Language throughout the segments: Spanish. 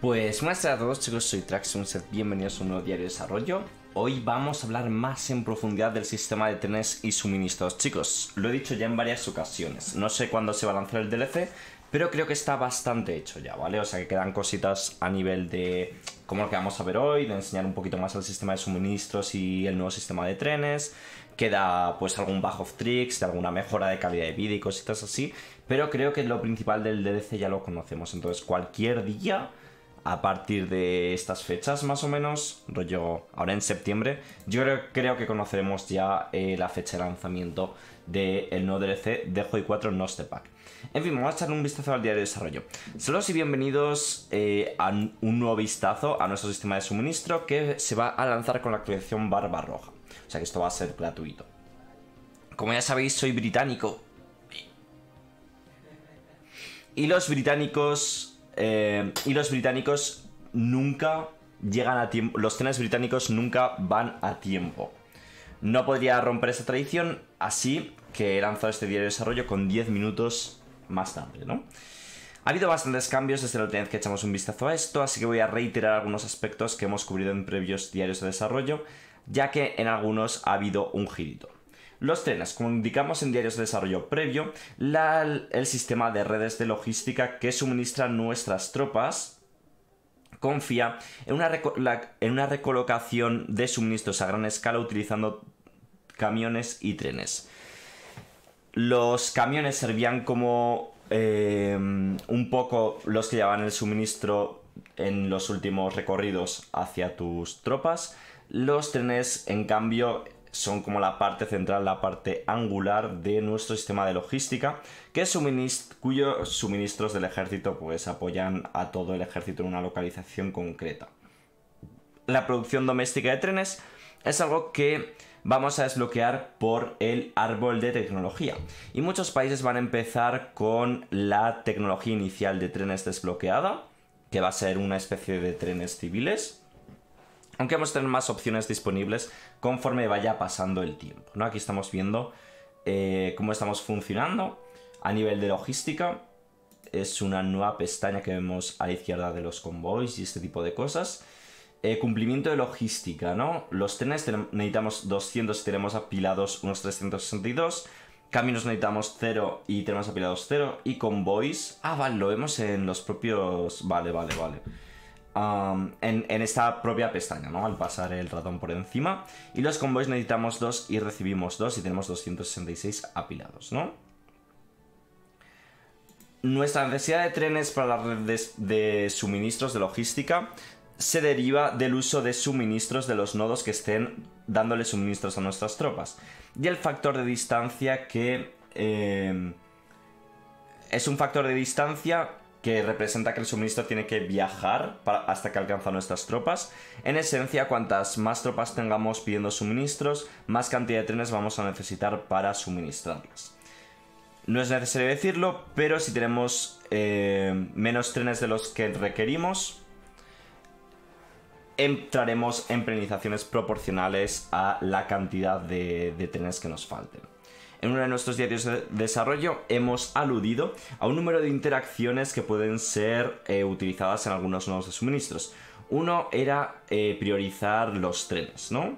Pues buenas tardes a todos chicos, soy Traxxunset, bienvenidos a un nuevo diario de desarrollo. Hoy vamos a hablar más en profundidad del sistema de trenes y suministros. Chicos, lo he dicho ya en varias ocasiones, no sé cuándo se va a lanzar el DLC, pero creo que está bastante hecho ya, ¿vale? O sea que quedan cositas a nivel de como lo que vamos a ver hoy, de enseñar un poquito más al sistema de suministros y el nuevo sistema de trenes. Queda pues algún bajo of tricks, de alguna mejora de calidad de vida y cositas así. Pero creo que lo principal del DLC ya lo conocemos. Entonces cualquier día a partir de estas fechas más o menos, rollo ahora en septiembre, yo creo, que conoceremos ya eh, la fecha de lanzamiento del de nuevo DLC de Joy 4 Nostepack. Pack. En fin, vamos a echar un vistazo al diario de desarrollo. Saludos y bienvenidos eh, a un nuevo vistazo a nuestro sistema de suministro que se va a lanzar con la actualización Barbarroja. O sea que esto va a ser gratuito. Como ya sabéis, soy británico. Y los británicos eh, y los británicos nunca llegan a tiempo. Los trenes británicos nunca van a tiempo. No podría romper esa tradición, así que he lanzado este diario de desarrollo con 10 minutos más tarde, ¿no? Ha habido bastantes cambios desde la última vez que echamos un vistazo a esto, así que voy a reiterar algunos aspectos que hemos cubrido en previos diarios de desarrollo, ya que en algunos ha habido un girito. Los trenes, como indicamos en diarios de desarrollo previo, el sistema de redes de logística que suministran nuestras tropas confía en una, en una recolocación de suministros a gran escala utilizando camiones y trenes. Los camiones servían como eh, un poco los que llevaban el suministro en los últimos recorridos hacia tus tropas. Los trenes, en cambio, son como la parte central, la parte angular de nuestro sistema de logística, que cuyos suministros del ejército pues apoyan a todo el ejército en una localización concreta. La producción doméstica de trenes es algo que vamos a desbloquear por el árbol de tecnología. Y muchos países van a empezar con la tecnología inicial de trenes desbloqueada, que va a ser una especie de trenes civiles, aunque vamos a tener más opciones disponibles conforme vaya pasando el tiempo. ¿no? Aquí estamos viendo eh, cómo estamos funcionando a nivel de logística. Es una nueva pestaña que vemos a la izquierda de los convoys y este tipo de cosas. Eh, cumplimiento de logística, ¿no? Los trenes necesitamos 200 y tenemos apilados unos 362. Caminos necesitamos 0 y tenemos apilados 0. Y convoys... Ah, vale, lo vemos en los propios... Vale, vale, vale en, esta propia pestaña, ¿no? Al pasar el ratón por encima. Y los convoys necesitamos dos y recibimos dos y tenemos 266 apilados, ¿no? Nuestra necesidad de trenes para la red de, suministros de logística se deriva del uso de suministros de los nodos que estén dándole suministros a nuestras tropas. Y el factor de distancia que... Eh, es un factor de distancia que representa que el suministro tiene que viajar hasta que alcanza nuestras tropas. En esencia, cuantas más tropas tengamos pidiendo suministros, más cantidad de trenes vamos a necesitar para suministrarlas. No es necesario decirlo, pero si tenemos eh, menos trenes de los que requerimos, entraremos en penalizaciones proporcionales a la cantidad de trenes que nos falten. En uno de nuestros diarios de desarrollo hemos aludido a un número de interacciones que pueden ser eh, utilizadas en algunos nodos de suministros. Uno era eh, priorizar los trenes, ¿no?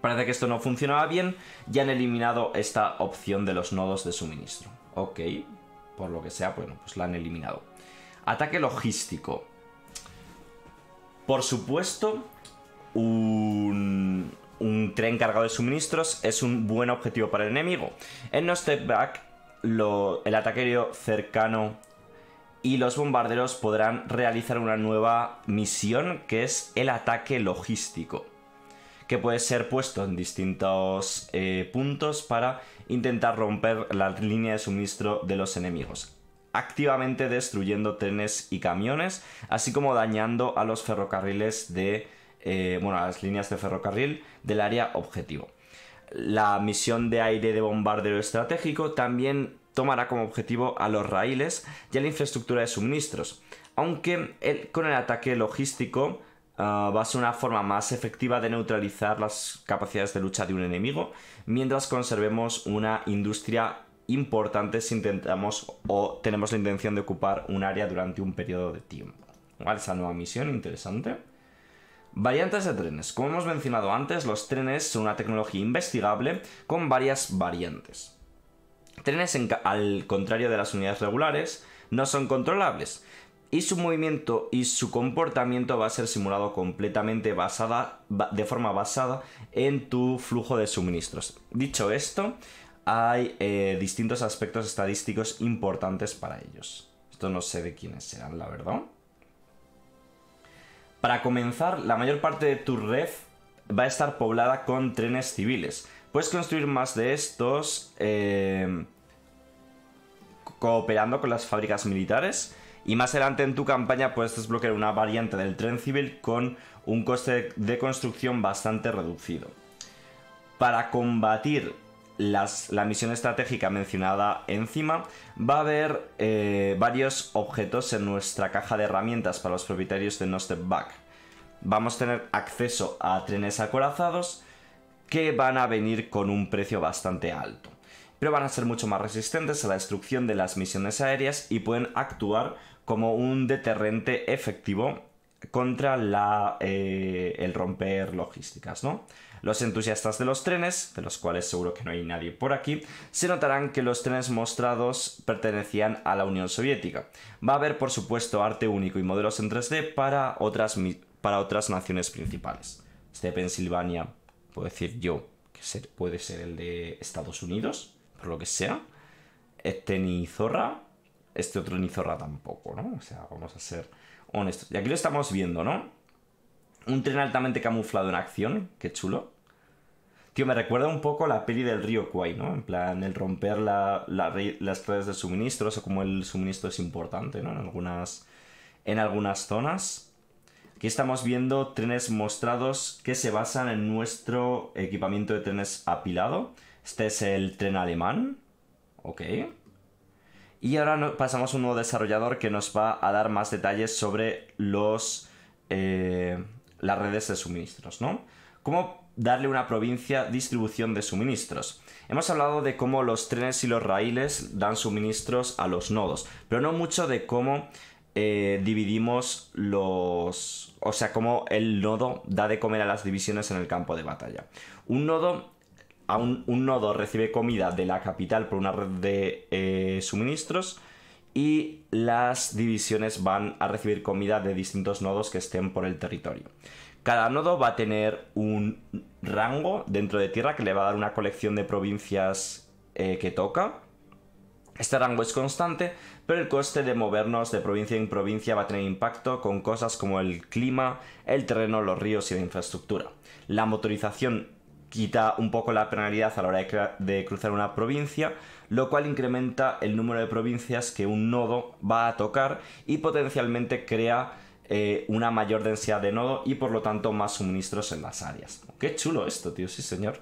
Parece que esto no funcionaba bien, ya han eliminado esta opción de los nodos de suministro. Ok, por lo que sea, bueno, pues la han eliminado. Ataque logístico. Por supuesto, un, un tren cargado de suministros es un buen objetivo para el enemigo. En No Step Back, el ataque cercano y los bombarderos podrán realizar una nueva misión que es el ataque logístico, que puede ser puesto en distintos eh, puntos para intentar romper la línea de suministro de los enemigos activamente destruyendo trenes y camiones, así como dañando a los ferrocarriles de eh, bueno, las líneas de ferrocarril del área objetivo. La misión de aire de bombardero estratégico también tomará como objetivo a los raíles y a la infraestructura de suministros, aunque con el ataque logístico ah, va a ser una forma más efectiva de neutralizar las capacidades de lucha de un enemigo, mientras conservemos una industria importante si intentamos o tenemos la intención de ocupar un área durante un periodo de tiempo. igual Esa nueva misión interesante. Variantes de trenes. Como hemos mencionado antes, los trenes son una tecnología investigable con varias variantes. Trenes, al contrario de las unidades regulares, no son controlables y su movimiento y su comportamiento va a ser simulado completamente basada, de forma basada en tu flujo de suministros. Dicho esto, hay eh, distintos aspectos estadísticos importantes para ellos. Esto no sé de quiénes serán, la verdad. Para comenzar, la mayor parte de tu red va a estar poblada con trenes civiles. Puedes construir más de estos em, cooperando con las fábricas militares. Y más adelante en tu campaña puedes desbloquear una variante del tren civil con un coste de construcción bastante reducido. Para combatir la misión estratégica mencionada encima, va a haber eh, varios objetos en nuestra caja de herramientas para los propietarios de No Back. Vamos a tener acceso a trenes acorazados que van a venir con un precio bastante alto. Pero van a ser mucho más resistentes a la destrucción de las misiones aéreas y pueden actuar como un deterrente efectivo contra eh, el romper logísticas, ¿no? Los entusiastas de los trenes, de los cuales seguro que no hay nadie por aquí, se notarán que los trenes mostrados pertenecían a la Unión Soviética. Va a haber, por supuesto, arte único y modelos en 3D para otras, para otras naciones principales. Este de Pensilvania, puedo decir yo, que puede ser el de Estados Unidos, por lo que sea. Este ni Zorra, este otro zorra tampoco, ¿no? O sea, vamos a ser honestos. Y aquí lo estamos viendo, ¿no? Un tren altamente camuflado en acción, qué chulo. Tío, me recuerda un poco la peli del río Kwai, ¿no? En plan, el romper las redes de suministros o como el suministro es importante, ¿no? En algunas, en algunas zonas. Aquí estamos viendo trenes mostrados que se basan en nuestro equipamiento de trenes apilado. Este es el tren alemán. Ok. Y ahora pasamos a un nuevo desarrollador que nos va a dar más detalles sobre los, eh, las redes de suministros, ¿no? ¿Cómo darle una provincia distribución de suministros? Hemos hablado de cómo los trenes y los raíles dan suministros a los nodos, pero no mucho de cómo eh, dividimos los... o sea, cómo el nodo da de comer a las divisiones en el campo de batalla. Un nodo un, nodo recibe comida de la capital por una red de eh, suministros y las divisiones van a recibir comida de distintos nodos que estén por el territorio. Cada nodo va a tener un rango dentro de tierra que le va a dar una colección de provincias eh, que toca. Este rango es constante, pero el coste de movernos de provincia en provincia va a tener impacto con cosas como el clima, el terreno, los ríos y la infraestructura. La motorización quita un poco la penalidad a la hora de, cruzar una provincia, lo cual incrementa el número de provincias que un nodo va a tocar y potencialmente crea eh, una mayor densidad de nodo y por lo tanto más suministros en las áreas. Qué chulo esto, tío, sí señor.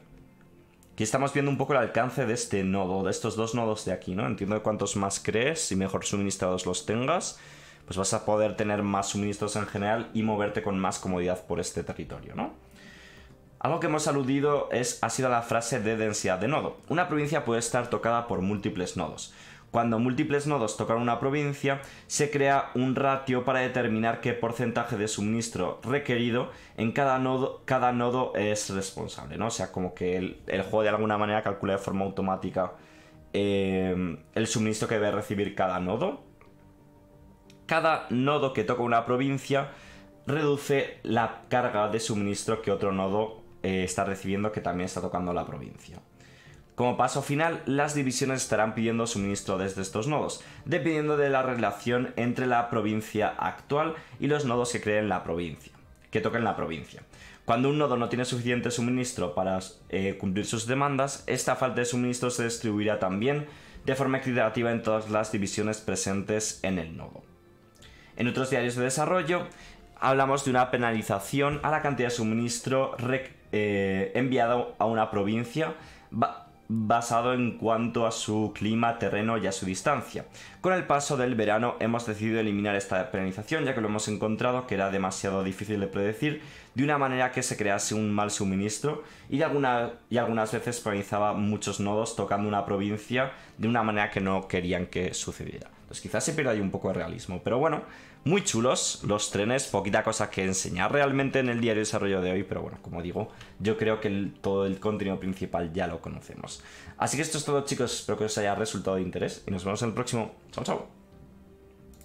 Aquí estamos viendo un poco el alcance de este nodo, de estos dos nodos de aquí, ¿no? Entiendo que cuantos más crees y mejor suministrados los tengas, pues vas a poder tener más suministros en general y moverte con más comodidad por este territorio, ¿no? Algo que hemos aludido es, ha sido la frase de densidad de nodo. Una provincia puede estar tocada por múltiples nodos. Cuando múltiples nodos tocan una provincia, se crea un ratio para determinar qué porcentaje de suministro requerido en cada nodo, cada nodo es responsable, ¿no? O sea, como que el, juego de alguna manera calcula de forma automática em, el suministro que debe recibir cada nodo. Cada nodo que toca una provincia reduce la carga de suministro que otro nodo eh, está recibiendo que también está tocando la provincia. Como paso final, las divisiones estarán pidiendo suministro desde estos nodos, dependiendo de la relación entre la provincia actual y los nodos que creen la provincia, que toquen la provincia. Cuando un nodo no tiene suficiente suministro para eh, cumplir sus demandas, esta falta de suministro se distribuirá también de forma equitativa en todas las divisiones presentes en el nodo. En otros diarios de desarrollo, hablamos de una penalización a la cantidad de suministro rec eh, enviado a una provincia basado en cuanto a su clima, terreno y a su distancia. Con el paso del verano hemos decidido eliminar esta penalización ya que lo hemos encontrado que era demasiado difícil de predecir de una manera que se crease un mal suministro y, y algunas veces penalizaba muchos nodos tocando una provincia de una manera que no querían que sucediera. Pues quizás se pierda ahí un poco de realismo. Pero bueno, muy chulos los trenes, poquita cosa que enseñar realmente en el diario de desarrollo de hoy, pero bueno, como digo, yo creo que todo el contenido principal ya lo conocemos. Así que esto es todo chicos, espero que os haya resultado de interés y nos vemos en el próximo. Chao, chao.